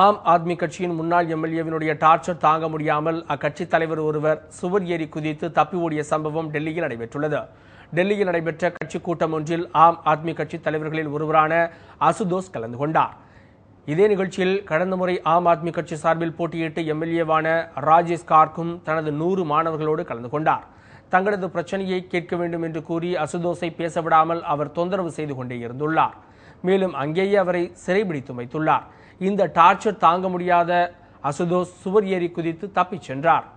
ஆம் ஆத்மி கட்சியின் முன்னாள் எம்எல்ஏவினுடைய டார்ச்சர் தாங்க முடியாமல் அக்கட்சி தலைவர் ஒருவர் சுவர் ஏறி குதித்து தப்பி ஓடிய சம்பவம் டெல்லியில் நடைபெற்றுள்ளது டெல்லியில் நடைபெற்ற கட்சி கூட்டம் ஒன்றில் ஆம் ஆத்மி கட்சி தலைவர்களில் ஒருவரான அசுதோஸ் கலந்து கொண்டார் இதே நிகழ்ச்சியில் கடந்த முறை ஆம் ஆத்மி கட்சி சார்பில் போட்டியிட்டு எம்எல்ஏவான ராஜேஷ் கார்க்கும் தனது நூறு மாணவர்களோடு கலந்து கொண்டார் தங்களது பிரச்சனையை கேட்க வேண்டும் என்று கூறி அசுதோஸை பேசவிடாமல் அவர் தொந்தரவு செய்து கொண்டே இருந்துள்ளார் மேலும் அங்கேயே அவரை சிறைபிடித்து வைத்துள்ளார் இந்த டார்ச்சர் தாங்க முடியாத அசுதோஷ் சுவர் ஏறி குதித்து தப்பிச் சென்றார்